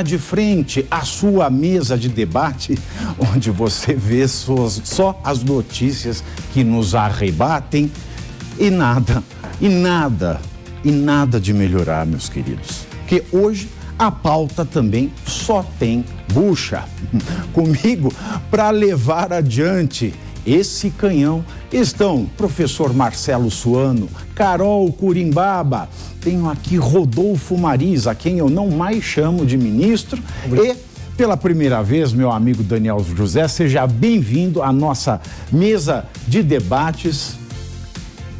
de frente à sua mesa de debate, onde você vê suas, só as notícias que nos arrebatem e nada, e nada, e nada de melhorar, meus queridos. Que hoje a pauta também só tem bucha. Comigo para levar adiante esse canhão estão professor Marcelo Suano, Carol Curimbaba, tenho aqui Rodolfo Mariz, a quem eu não mais chamo de ministro, e pela primeira vez, meu amigo Daniel José, seja bem-vindo à nossa mesa de debates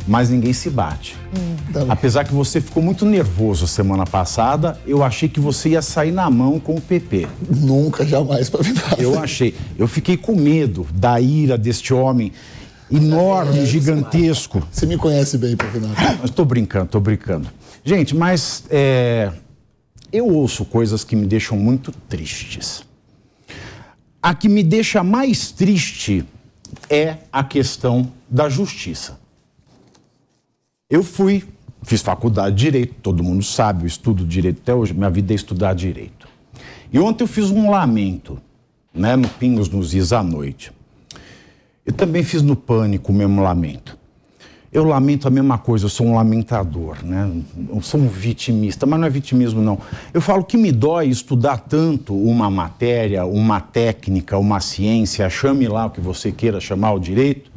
mas ninguém se bate. Hum, Apesar que você ficou muito nervoso semana passada, eu achei que você ia sair na mão com o PP. Nunca, jamais, para virar. Eu achei. Eu fiquei com medo da ira deste homem enorme, é, gigantesco. Você me conhece bem, Pavinato. Estou brincando, estou brincando. Gente, mas é, eu ouço coisas que me deixam muito tristes. A que me deixa mais triste é a questão da justiça. Eu fui, fiz faculdade de direito, todo mundo sabe, eu estudo direito até hoje, minha vida é estudar direito. E ontem eu fiz um lamento, né, no Pingos nos Is à noite. Eu também fiz no Pânico o mesmo lamento. Eu lamento a mesma coisa, eu sou um lamentador, né? Eu sou um vitimista, mas não é vitimismo, não. Eu falo que me dói estudar tanto uma matéria, uma técnica, uma ciência, chame lá o que você queira chamar o direito,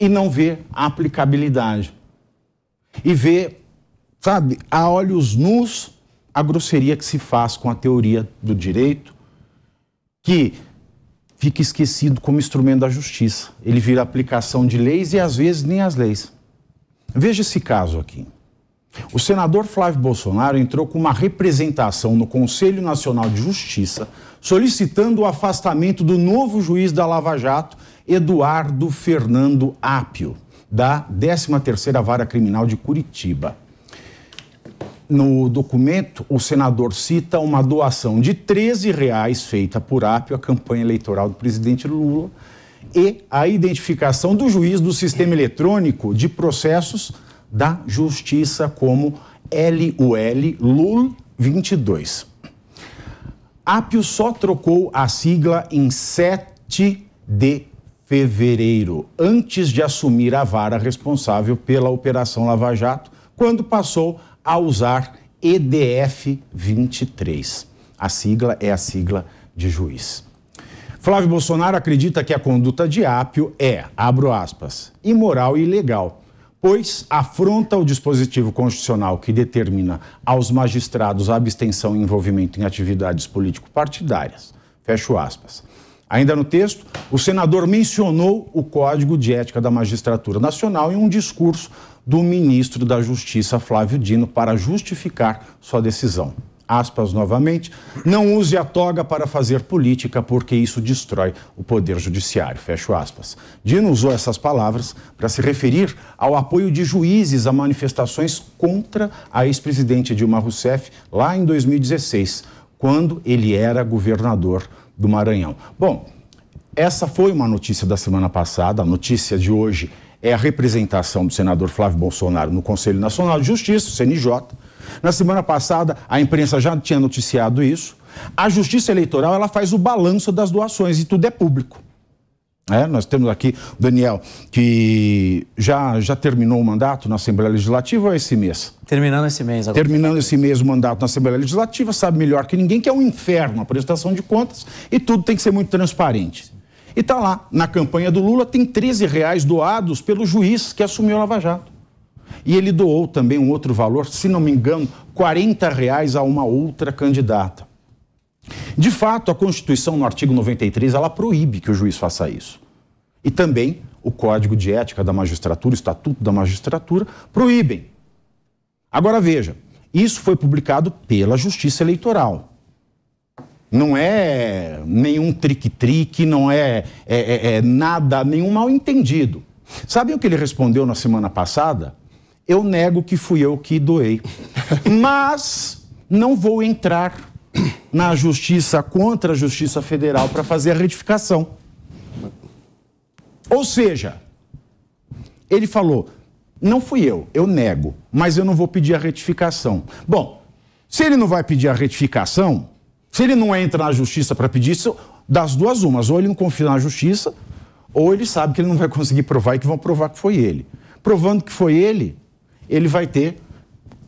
e não ver a aplicabilidade e ver, sabe, a olhos nus a grosseria que se faz com a teoria do direito, que fica esquecido como instrumento da justiça. Ele vira aplicação de leis e às vezes nem as leis. Veja esse caso aqui. O senador Flávio Bolsonaro entrou com uma representação no Conselho Nacional de Justiça solicitando o afastamento do novo juiz da Lava Jato, Eduardo Fernando Apio da 13ª Vara Criminal de Curitiba. No documento, o senador cita uma doação de 13 reais feita por Apio à campanha eleitoral do presidente Lula e a identificação do juiz do sistema eletrônico de processos da justiça como LUL LUL 22. Apio só trocou a sigla em 7 de fevereiro, antes de assumir a vara responsável pela Operação Lava Jato, quando passou a usar EDF 23. A sigla é a sigla de juiz. Flávio Bolsonaro acredita que a conduta de Apio é, abro aspas, imoral e ilegal, pois afronta o dispositivo constitucional que determina aos magistrados a abstenção e envolvimento em atividades político-partidárias. Fecho aspas. Ainda no texto, o senador mencionou o Código de Ética da Magistratura Nacional em um discurso do ministro da Justiça, Flávio Dino, para justificar sua decisão. Aspas novamente, não use a toga para fazer política, porque isso destrói o poder judiciário. Fecho aspas. Dino usou essas palavras para se referir ao apoio de juízes a manifestações contra a ex-presidente Dilma Rousseff lá em 2016, quando ele era governador do Maranhão. Bom, essa foi uma notícia da semana passada. A notícia de hoje é a representação do senador Flávio Bolsonaro no Conselho Nacional de Justiça, CNJ. Na semana passada, a imprensa já tinha noticiado isso. A Justiça Eleitoral ela faz o balanço das doações e tudo é público. É, nós temos aqui o Daniel, que já, já terminou o mandato na Assembleia Legislativa ou é esse mês? Terminando esse mês agora. Terminando esse mês o mandato na Assembleia Legislativa, sabe melhor que ninguém que é um inferno a prestação de contas e tudo tem que ser muito transparente. E está lá, na campanha do Lula, tem 13 reais doados pelo juiz que assumiu a Lava Jato. E ele doou também um outro valor, se não me engano, 40 reais a uma outra candidata. De fato, a Constituição, no artigo 93, ela proíbe que o juiz faça isso. E também o Código de Ética da Magistratura, o Estatuto da Magistratura, proíbem. Agora veja, isso foi publicado pela Justiça Eleitoral. Não é nenhum trick trique não é, é, é, é, nada, nenhum mal-entendido. Sabe o que ele respondeu na semana passada? Eu nego que fui eu que doei. Mas não vou entrar na justiça contra a Justiça Federal para fazer a retificação. Ou seja, ele falou: não fui eu, eu nego, mas eu não vou pedir a retificação. Bom, se ele não vai pedir a retificação, se ele não entra na justiça para pedir isso, das duas umas, ou ele não confia na justiça, ou ele sabe que ele não vai conseguir provar e que vão provar que foi ele. Provando que foi ele, ele vai ter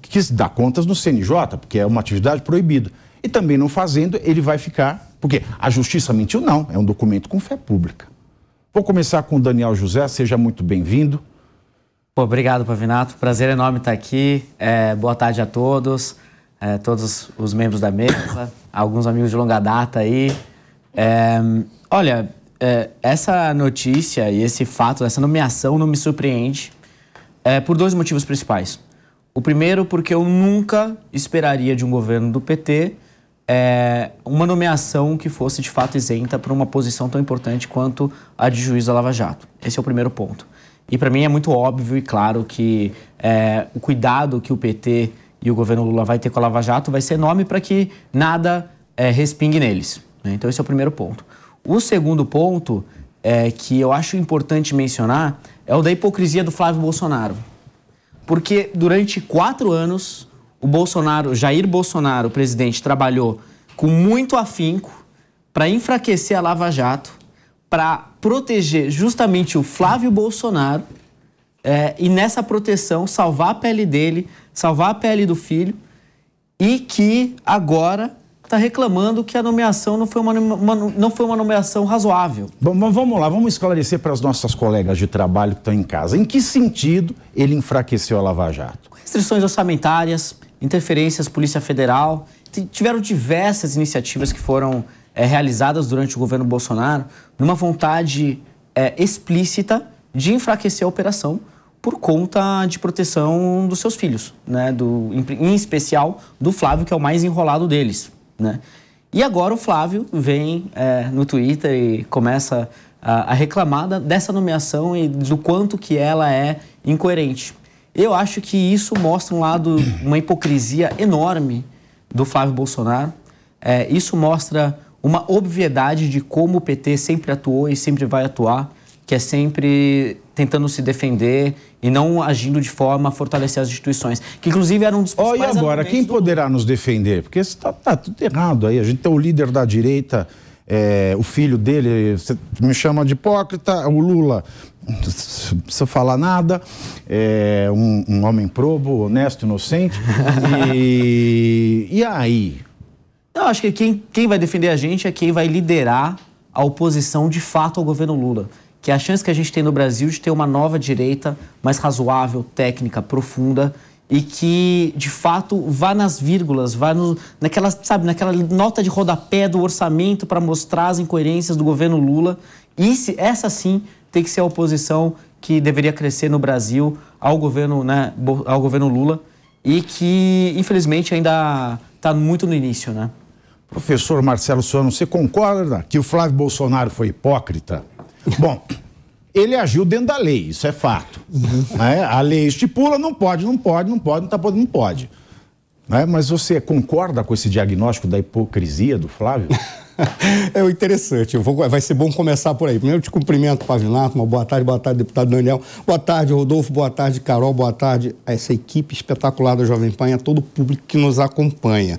que dar contas no CNJ, porque é uma atividade proibida e também não fazendo, ele vai ficar. Porque a justiça mentiu, não, é um documento com fé pública. Vou começar com o Daniel José, seja muito bem-vindo. Obrigado, Pavinato. Prazer enorme estar aqui. É, boa tarde a todos, é, todos os membros da mesa, alguns amigos de longa data aí. É, olha, é, essa notícia e esse fato, essa nomeação não me surpreende é, por dois motivos principais. O primeiro, porque eu nunca esperaria de um governo do PT é, uma nomeação que fosse de fato isenta para uma posição tão importante quanto a de juiz da Lava Jato. Esse é o primeiro ponto. E para mim é muito óbvio e claro que é, o cuidado que o PT e o governo Lula vai ter com a Lava Jato vai ser enorme para que nada é, respingue neles. Né? Então esse é o primeiro ponto. O segundo ponto é, que eu acho importante mencionar é o da hipocrisia do Flávio Bolsonaro. Porque durante quatro anos o Bolsonaro, Jair Bolsonaro, o presidente, trabalhou com muito afinco para enfraquecer a Lava Jato, para proteger justamente o Flávio Bolsonaro é, e nessa proteção salvar a pele dele, salvar a pele do filho e que agora está reclamando que a nomeação não foi uma, uma, não foi uma nomeação razoável. Bom, vamos lá, vamos esclarecer para as nossas colegas de trabalho que estão em casa. Em que sentido ele enfraqueceu a Lava Jato? Com restrições orçamentárias, interferências, Polícia Federal. Tiveram diversas iniciativas que foram é, realizadas durante o governo Bolsonaro numa vontade é, explícita de enfraquecer a operação por conta de proteção dos seus filhos, né? do, em, em especial do Flávio, que é o mais enrolado deles. Né? E agora o Flávio vem é, no Twitter e começa a, a reclamar dessa nomeação e do quanto que ela é incoerente. Eu acho que isso mostra um lado, uma hipocrisia enorme do Flávio Bolsonaro. É, isso mostra uma obviedade de como o PT sempre atuou e sempre vai atuar, que é sempre tentando se defender e não agindo de forma a fortalecer as instituições, que inclusive eram um dos principais... Olha agora, quem poderá nos defender? Porque está tá tudo errado aí. A gente tem o líder da direita é, o filho dele me chama de hipócrita, é o Lula não precisa falar nada, é um, um homem probo, honesto, inocente. E, e aí? Eu acho que quem, quem vai defender a gente é quem vai liderar a oposição de fato ao governo Lula. Que é a chance que a gente tem no Brasil de ter uma nova direita mais razoável, técnica, profunda e que de fato vá nas vírgulas, vá no, naquela, sabe, naquela nota de rodapé do orçamento para mostrar as incoerências do governo Lula. E se, essa sim tem que ser a oposição que deveria crescer no Brasil ao governo, né, ao governo Lula e que infelizmente ainda está muito no início, né? Professor Marcelo Soano, você concorda que o Flávio Bolsonaro foi hipócrita? Bom, ele agiu dentro da lei, isso é fato. Uhum. Né? a lei estipula, não pode, não pode, não pode, não está podendo, não pode. Né? mas você concorda com esse diagnóstico da hipocrisia do Flávio? é interessante. Vou, vai ser bom começar por aí. Primeiro, eu te cumprimento, Pavinato. Uma boa tarde, boa tarde, deputado Daniel. Boa tarde, Rodolfo. Boa tarde, Carol. Boa tarde a essa equipe espetacular da Jovem Pan e a todo o público que nos acompanha.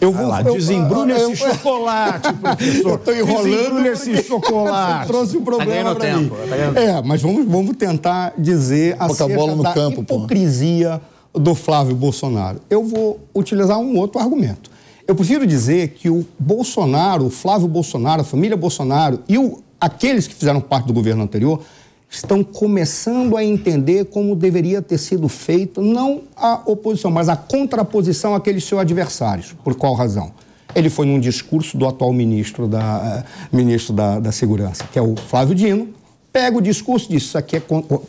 Eu vou. Ah lá, desembrulha esse eu, chocolate, professor. Eu enrolando. nesse esse chocolate. Trouxe um tá problema. Tá tempo. Tá é, mas vamos, vamos tentar dizer a bola no da campo, hipocrisia pô. do Flávio Bolsonaro. Eu vou utilizar um outro argumento. Eu prefiro dizer que o Bolsonaro, o Flávio Bolsonaro, a família Bolsonaro e o, aqueles que fizeram parte do governo anterior estão começando a entender como deveria ter sido feita não a oposição, mas a contraposição àqueles seus adversários. Por qual razão? Ele foi num discurso do atual ministro da, eh, ministro da, da Segurança, que é o Flávio Dino, pega o discurso disso. Isso aqui é.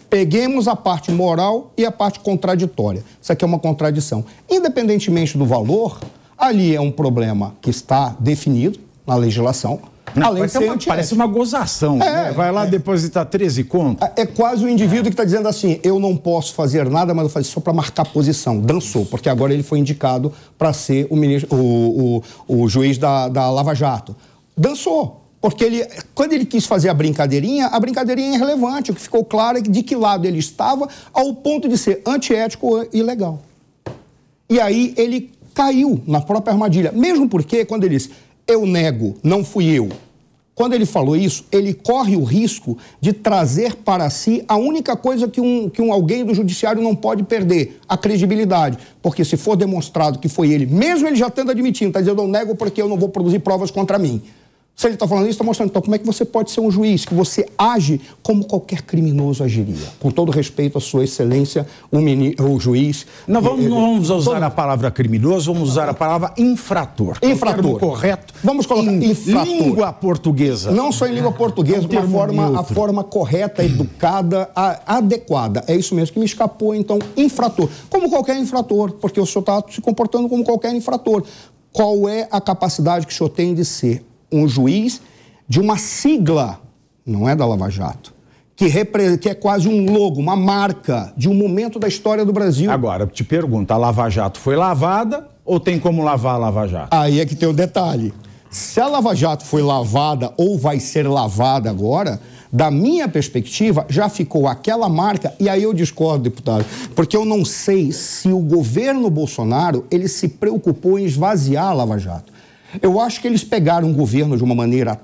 Peguemos a parte moral e a parte contraditória. Isso aqui é uma contradição. Independentemente do valor, Ali é um problema que está definido na legislação. Não, além de ser uma, parece uma gozação. É, né? Vai lá é, depositar 13 contas. É, é, quase o indivíduo que está dizendo assim: eu não posso fazer nada, mas eu faço só para marcar posição. Dançou, porque agora ele foi indicado para ser o, ministro, o, o, o juiz da, da Lava Jato. Dançou. Porque ele, quando ele quis fazer a brincadeirinha, a brincadeirinha é irrelevante. O que ficou claro é de que lado ele estava, ao ponto de ser antiético e ilegal. E aí ele caiu na própria armadilha. Mesmo porque, quando ele disse, eu nego, não fui eu. Quando ele falou isso, ele corre o risco de trazer para si a única coisa que um, que um alguém do judiciário não pode perder, a credibilidade. Porque se for demonstrado que foi ele, mesmo ele já tendo admitindo, está dizendo eu nego porque eu não vou produzir provas contra mim. Se ele está falando isso, está mostrando. Então, como é que você pode ser um juiz? Que você age como qualquer criminoso agiria. Com todo respeito à sua excelência, o, mini, o juiz... Não vamos, não vamos usar todo... a palavra criminoso, vamos usar a palavra infrator. É infrator. É correto. Vamos colocar em infrator. língua portuguesa. Não só em língua portuguesa, é um forma, a forma correta, educada, a, adequada. É isso mesmo que me escapou, então, infrator. Como qualquer infrator, porque o senhor está se comportando como qualquer infrator qual é a capacidade que o senhor tem de ser um juiz de uma sigla, não é da Lava Jato, que, que, é quase um logo, uma marca de um momento da história do Brasil. Agora, te pergunto, a Lava Jato foi lavada ou tem como lavar a Lava Jato? Aí é que tem o detalhe. Se a Lava Jato foi lavada ou vai ser lavada agora, da minha perspectiva, já ficou aquela marca, e aí eu discordo, deputado, porque eu não sei se o governo Bolsonaro ele se preocupou em esvaziar a Lava Jato. Eu acho que eles pegaram o governo de uma maneira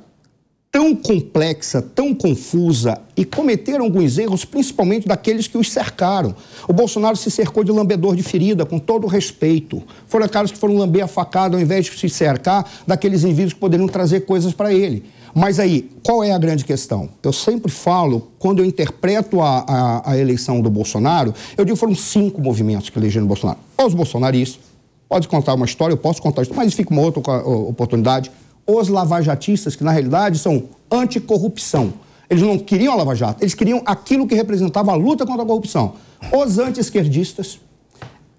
tão complexa, tão confusa e cometeram alguns erros, principalmente daqueles que os cercaram. O Bolsonaro se cercou de lambedor de ferida, com todo respeito. Foram aqueles que foram lamber a facada ao invés de se cercar daqueles indivíduos que poderiam trazer coisas para ele. Mas aí, qual é a grande questão? Eu sempre falo, quando eu interpreto a, a, a eleição do Bolsonaro, eu digo que foram cinco movimentos que elegeram o Bolsonaro. Os bolsonaristas, pode contar uma história, eu posso contar, isso, mas fica uma outra oportunidade. Os lavajatistas, que na realidade são anticorrupção. Eles não queriam a Lava Jato, eles queriam aquilo que representava a luta contra a corrupção. Os anti-esquerdistas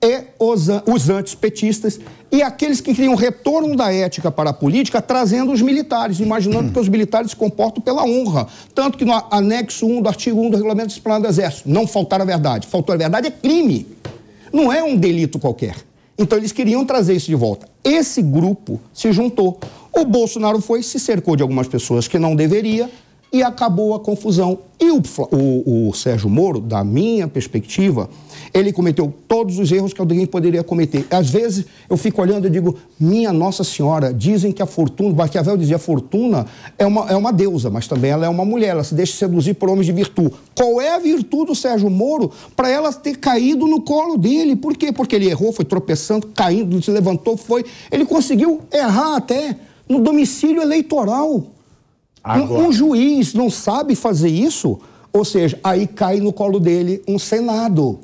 e os, os antispetistas e aqueles que queriam retorno da ética para a política, trazendo os militares, imaginando que os militares se comportam pela honra. Tanto que no anexo 1 do artigo 1 do regulamento disciplinar do Exército, não faltar a verdade. Faltou a verdade é crime. Não é um delito qualquer. Então eles queriam trazer isso de volta. Esse grupo se juntou. O Bolsonaro foi, se cercou de algumas pessoas que não deveria, e acabou a confusão. E o, o, o, Sérgio Moro, da minha perspectiva, ele cometeu todos os erros que alguém poderia cometer. Às vezes eu fico olhando e digo, minha Nossa Senhora, dizem que a fortuna, Maquiavel dizia, a fortuna é uma, é uma deusa, mas também ela é uma mulher, ela se deixa seduzir por homens de virtude. Qual é a virtude do Sérgio Moro para ela ter caído no colo dele? Por quê? Porque ele errou, foi tropeçando, caindo, se levantou, foi. Ele conseguiu errar até no domicílio eleitoral. Agora... Um, um juiz não sabe fazer isso, ou seja, aí cai no colo dele um Senado.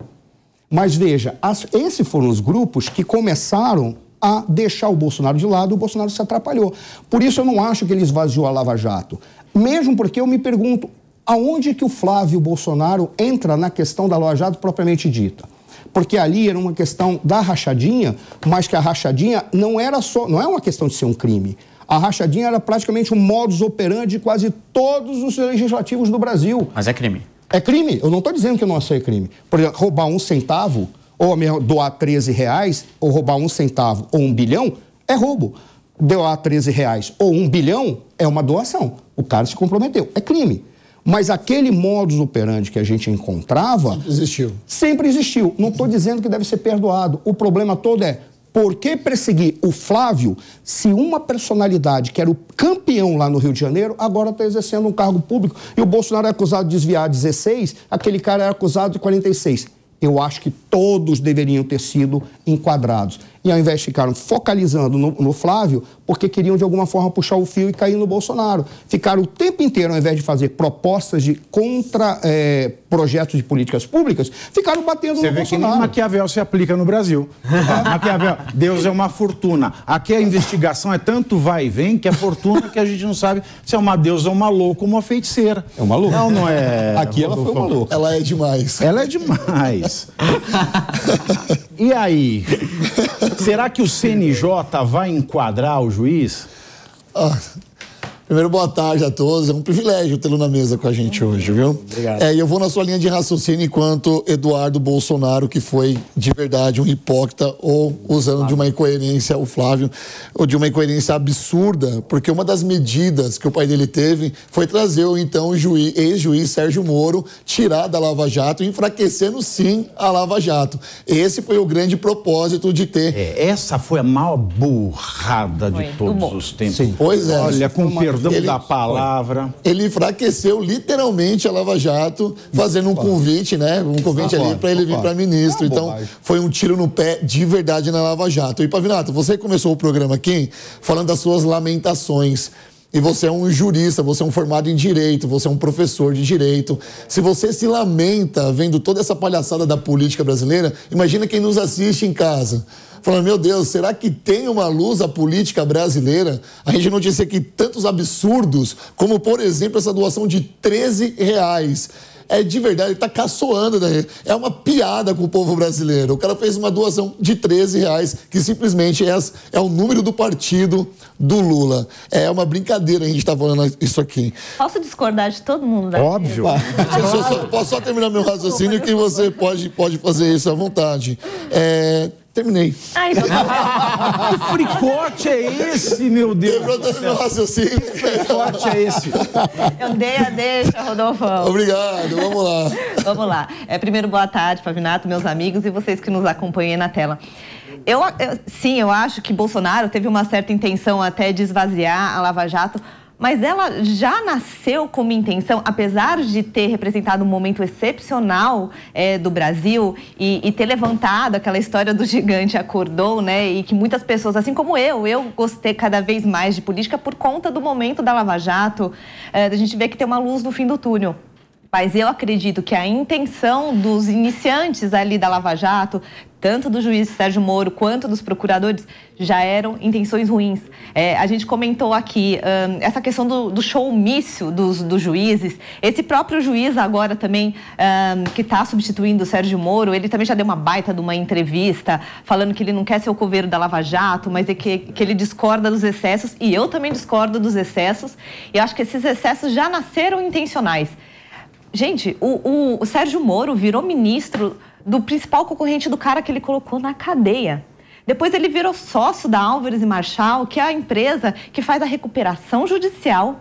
Mas veja, as, esses foram os grupos que começaram a deixar o Bolsonaro de lado, o Bolsonaro se atrapalhou. Por isso eu não acho que ele esvaziou a Lava Jato. Mesmo porque eu me pergunto, aonde que o Flávio Bolsonaro entra na questão da Lava Jato propriamente dita? Porque ali era uma questão da rachadinha, mas que a rachadinha não era só, não é uma questão de ser um crime. A rachadinha era praticamente um modus operandi de quase todos os legislativos do Brasil. Mas é crime. É crime. Eu não estou dizendo que não é crime. Por exemplo, roubar um centavo, ou doar 13 reais, ou roubar um centavo ou um bilhão, é roubo. Doar 13 reais ou um bilhão é uma doação. O cara se comprometeu. É crime. Mas aquele modus operandi que a gente encontrava. Sempre existiu. Sempre existiu. Não estou dizendo que deve ser perdoado. O problema todo é por que perseguir o Flávio se uma personalidade que era o campeão lá no Rio de Janeiro agora está exercendo um cargo público e o Bolsonaro é acusado de desviar 16, aquele cara era é acusado de 46? Eu acho que todos deveriam ter sido enquadrados. E ao invés ficaram focalizando no, no, Flávio, porque queriam de alguma forma puxar o fio e cair no Bolsonaro. Ficaram o tempo inteiro, ao invés de fazer propostas de contra é, projetos de políticas públicas, ficaram batendo Você no vê Bolsonaro. Que Maquiavel se aplica no Brasil. É, Maquiavel, Deus é uma fortuna. Aqui a investigação é tanto vai e vem que é fortuna que a gente não sabe se é uma deusa ou uma louca ou uma feiticeira. É uma louca. Não, não é. Aqui ela foi uma louca. Ela é demais. Ela é demais. E aí? Será que o CNJ vai enquadrar o juiz? Ah. Primeiro, boa tarde a todos. É um privilégio tê-lo na mesa com a gente hoje, viu? Obrigado. É, eu vou na sua linha de raciocínio enquanto Eduardo Bolsonaro, que foi de verdade um hipócrita ou usando de uma incoerência, o Flávio, ou de uma incoerência absurda, porque uma das medidas que o pai dele teve foi trazer o então ex-juiz Sérgio Moro tirar da Lava Jato, enfraquecendo sim a Lava Jato. Esse foi o grande propósito de ter. É, essa foi a maior burrada foi. de todos os tempos. Sim. Pois é. Olha, com perdão Guardamos ele, da palavra. Ele enfraqueceu literalmente a Lava Jato, fazendo um convite, né? Um convite ali para ele vir para ministro. É então, foi um tiro no pé de verdade na Lava Jato. E, Pavinato, você começou o programa aqui falando das suas lamentações e você é um jurista, você é um formado em direito, você é um professor de direito. Se você se lamenta vendo toda essa palhaçada da política brasileira, imagina quem nos assiste em casa. Falando, meu Deus, será que tem uma luz a política brasileira? A gente não disse aqui tantos absurdos, como por exemplo essa doação de 13 reais é de verdade, ele tá caçoando né? É uma piada com o povo brasileiro. O cara fez uma doação de 13 reais, que simplesmente é, é o número do partido do Lula. É uma brincadeira a gente tá falando isso aqui. Posso discordar de todo mundo? Né? Óbvio. Ah, só, posso só terminar meu raciocínio que você pode, pode fazer isso à vontade. É, Terminei. Ai, que fricote é esse, meu Deus? Quebrou todo meu raciocínio. Que fricote é esse? Eu dei a deixa, Rodolfo. Obrigado, vamos lá. Vamos lá. É, primeiro, boa tarde, Pavinato, meus amigos e vocês que nos acompanham aí na tela. Eu, eu, sim, eu acho que Bolsonaro teve uma certa intenção até de esvaziar a Lava Jato, mas ela já nasceu com uma intenção, apesar de ter representado um momento excepcional é, do Brasil e, e, ter levantado aquela história do gigante acordou, né? E que muitas pessoas, assim como eu, eu gostei cada vez mais de política por conta do momento da Lava Jato, é, da gente ver que tem uma luz no fim do túnel mas eu acredito que a intenção dos iniciantes ali da Lava Jato, tanto do juiz Sérgio Moro quanto dos procuradores, já eram intenções ruins. É, a gente comentou aqui um, essa questão do, do showmício dos, dos, juízes. Esse próprio juiz agora também, um, que está substituindo o Sérgio Moro, ele também já deu uma baita de uma entrevista falando que ele não quer ser o coveiro da Lava Jato, mas é que, que ele discorda dos excessos. E eu também discordo dos excessos. E acho que esses excessos já nasceram intencionais. Gente, o, o, o Sérgio Moro virou ministro do principal concorrente do cara que ele colocou na cadeia. Depois ele virou sócio da Álvares e Marshall, que é a empresa que faz a recuperação judicial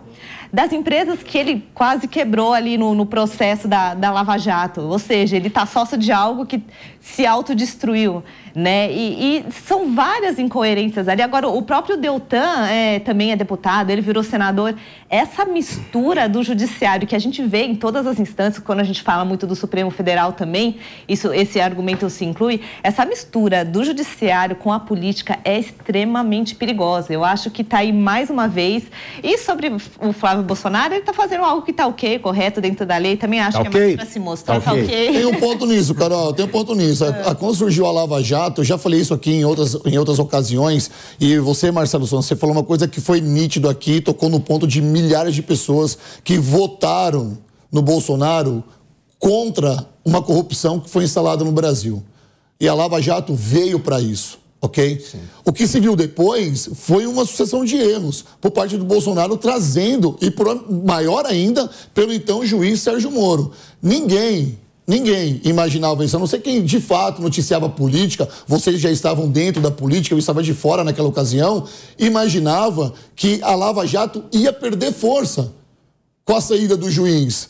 das empresas que ele quase quebrou ali no, no processo da, da Lava Jato. Ou seja, ele está sócio de algo que se autodestruiu. Né? E, e, são várias incoerências ali. Agora, o próprio Deltan é, também é deputado, ele virou senador. Essa mistura do judiciário que a gente vê em todas as instâncias, quando a gente fala muito do Supremo Federal também, isso, esse argumento se inclui, essa mistura do judiciário com a política é extremamente perigosa. Eu acho que está aí mais uma vez. E sobre o o Flávio Bolsonaro, ele está fazendo algo que está ok, correto, dentro da lei. Também acho tá que okay. é mais pra se tá mostrar. Tá Tá okay. Tem um ponto nisso, Carol, tem um ponto nisso. É. Ah, quando surgiu a Lava Jato, eu já falei isso aqui em outras, em outras ocasiões, e você, Marcelo Souza, você falou uma coisa que foi nítido aqui, tocou no ponto de milhares de pessoas que votaram no Bolsonaro contra uma corrupção que foi instalada no Brasil. E a Lava Jato veio para isso ok? Sim. O que se viu depois foi uma sucessão de erros por parte do Bolsonaro trazendo, e por, maior ainda, pelo então juiz Sérgio Moro. Ninguém, ninguém imaginava isso, a não ser quem de fato noticiava política, vocês já estavam dentro da política, eu estava de fora naquela ocasião, imaginava que a Lava Jato ia perder força com a saída do juiz.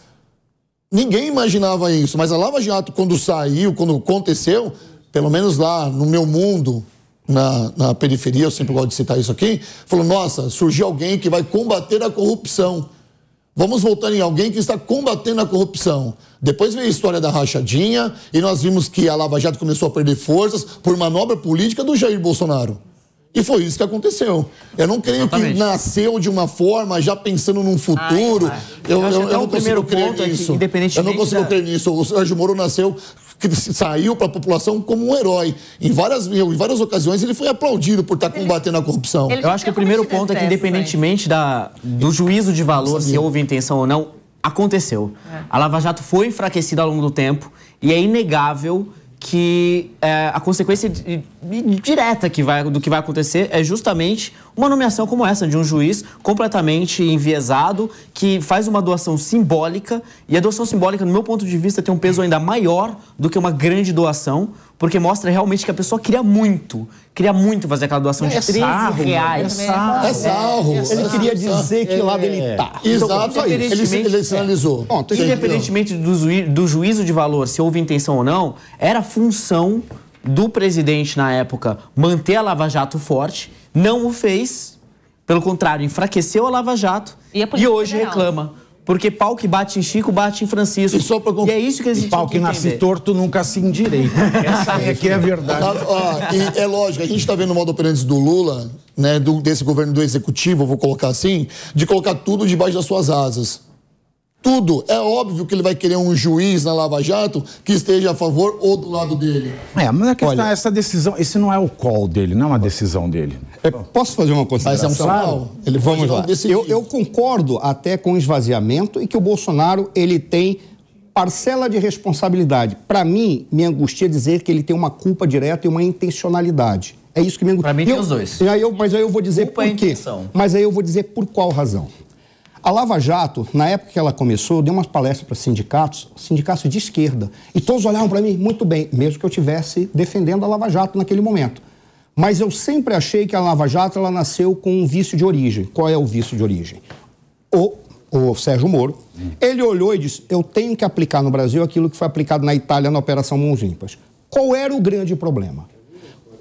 Ninguém imaginava isso, mas a Lava Jato, quando saiu, quando aconteceu, pelo menos lá no meu mundo, na, na periferia, eu sempre gosto de citar isso aqui, falou: nossa, surgiu alguém que vai combater a corrupção. Vamos voltar em alguém que está combatendo a corrupção. Depois veio a história da rachadinha e nós vimos que a Lava Jato começou a perder forças por manobra política do Jair Bolsonaro. E foi isso que aconteceu. Eu não creio Exatamente. que nasceu de uma forma, já pensando num futuro. Ai, eu, eu, eu, é eu, não consigo crer nisso. eu não consigo da... crer nisso. O Sérgio Moro nasceu saiu para a população como um herói. Em várias, em várias ocasiões ele foi aplaudido por estar tá ele, combatendo a corrupção. Eu acho que o primeiro ponto é que, independentemente da, do juízo de valor, se houve intenção ou não, aconteceu. É. A Lava Jato foi enfraquecida ao longo do tempo e é inegável que é, a consequência direta que vai, do que vai acontecer é justamente uma nomeação como essa, de um juiz completamente enviesado, que faz uma doação simbólica, e a doação simbólica, no meu ponto de vista, tem um peso ainda maior do que uma grande doação, porque mostra realmente que a pessoa queria muito, queria muito fazer aquela doação é de 13 mil. reais. É, é sarro. É sarro. É sarro. Ele queria é dizer que lado ele é. tá. Exato, então, aí. Ele, sinalizou. independentemente do, juí, do juízo de valor, se houve intenção ou não, era função do presidente na época manter a Lava Jato forte, não o fez, pelo contrário, enfraqueceu a Lava Jato e, a e hoje Federal. reclama. Porque pau que bate em Chico, bate em Francisco. E, só pra... e é isso que a gente e pau que, que nasce torto nunca se endireita. Essa é, é que é a verdade. Tá, é lógico, a gente está vendo o modo operante do Lula, né, do, desse governo do executivo, vou colocar assim, de colocar tudo debaixo das suas asas tudo. É óbvio que ele vai querer um juiz na Lava Jato que esteja a favor ou do lado dele. É, mas a questão Olha, é essa decisão, esse não é o call dele, não é uma decisão dele. É, posso fazer uma consideração? Mas é um claro. Ele Vamos lá. Eu, eu concordo até com o esvaziamento e que o Bolsonaro ele tem parcela de responsabilidade. Para mim, me angustia dizer que ele tem uma culpa direta e uma intencionalidade. É isso que me angustia. Para mim, eu, tem os dois. Aí eu, mas aí eu vou dizer culpa é por quê. Mas aí eu vou dizer por qual razão. A Lava Jato, na época que ela começou, deu umas palestras para sindicatos, sindicatos de esquerda, e todos olhavam para mim muito bem, mesmo que eu estivesse defendendo a Lava Jato naquele momento. Mas eu sempre achei que a Lava Jato ela nasceu com um vício de origem. Qual é o vício de origem? O, o Sérgio Moro, ele olhou e disse: eu tenho que aplicar no Brasil aquilo que foi aplicado na Itália na Operação Mãos Limpas. Qual era o grande problema?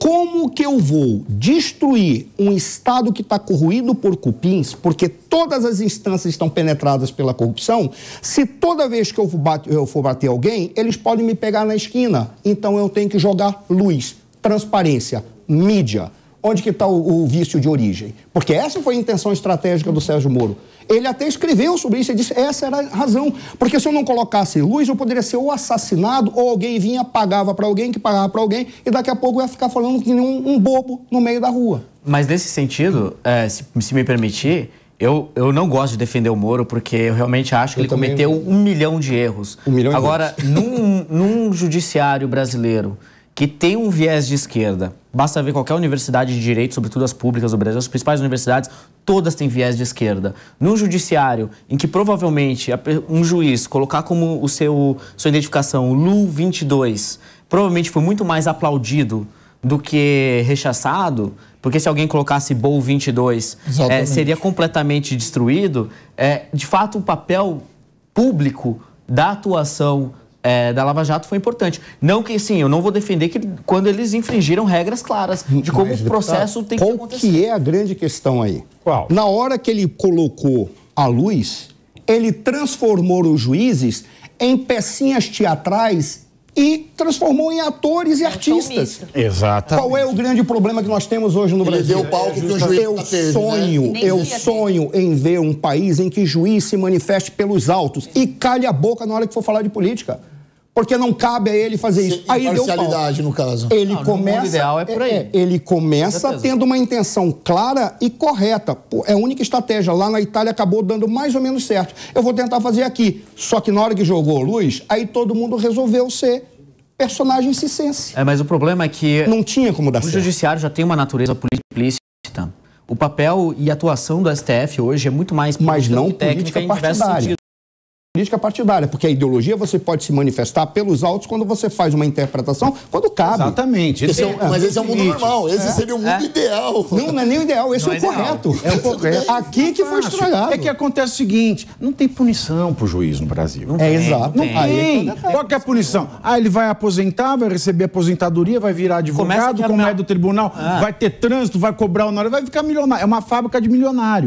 Como que eu vou destruir um Estado que está corruído por cupins, porque todas as instâncias estão penetradas pela corrupção, se toda vez que eu for bater, eu for bater alguém, eles podem me pegar na esquina? Então eu tenho que jogar luz, transparência, mídia onde que está o, o, vício de origem. Porque essa foi a intenção estratégica do Sérgio Moro. Ele até escreveu sobre isso e disse: essa era a razão. Porque se eu não colocasse luz, eu poderia ser ou assassinado, ou alguém vinha, pagava para alguém, que pagava para alguém, e daqui a pouco eu ia ficar falando que nem um, um bobo no meio da rua. Mas nesse sentido, é, se, se me permitir, eu, eu não gosto de defender o Moro porque eu realmente acho que eu ele cometeu um milhão de erros. Um milhão Agora, de erros. Num, num judiciário brasileiro que tem um viés de esquerda, Basta ver qualquer universidade de direito, sobretudo as públicas do Brasil, as principais universidades, todas têm viés de esquerda. No judiciário, em que provavelmente um juiz colocar como o seu sua identificação Lu 22, provavelmente foi muito mais aplaudido do que rechaçado, porque se alguém colocasse Bol 22, é, seria completamente destruído. É, de fato, o papel público da atuação é, da Lava Jato foi importante. Não que, sim, eu não vou defender que quando eles infringiram regras claras de como Mas, o processo deputado, tem que qual acontecer. Qual que é a grande questão aí? Qual? Na hora que ele colocou a luz, ele transformou os juízes em pecinhas teatrais e transformou em atores e é artistas. Exato. Qual é o grande problema que nós temos hoje no Ele Brasil? Deu palco é, que o juiz eu teve, né? sonho, né? eu sonho ter. em ver um país em que juiz se manifeste pelos autos e calhe a boca na hora que for falar de política porque não cabe a ele fazer isso. Aí deu pau. no caso. Ele não, começa, ideal é por aí. É, é ele começa tendo uma intenção clara e correta. É a única estratégia. Lá na Itália acabou dando mais ou menos certo. Eu vou tentar fazer aqui. Só que na hora que jogou luz, aí todo mundo resolveu ser personagem cicense. É, mas o problema é que não tinha como dar o certo. O judiciário já tem uma natureza política. O papel e atuação do STF hoje é muito mais mas não técnica partidária. em política partidária, porque a ideologia você pode se manifestar pelos autos quando você faz uma interpretação, quando cabe. Exatamente. Esse é, é, mas esse é o mundo normal, esse é, seria o mundo é. ideal. Não, não é nem o ideal, esse não é, é o correto. É o correto. Aqui que foi estragado. É que acontece o seguinte, não tem punição pro juiz no Brasil. É, não é, tem, exato. Não tem. tem. Qual que é a punição? Ah, ele vai aposentar, vai receber aposentadoria, vai virar advogado, como é do tribunal, ah. vai ter trânsito, vai cobrar o honorário, vai ficar milionário. É uma fábrica de milionário.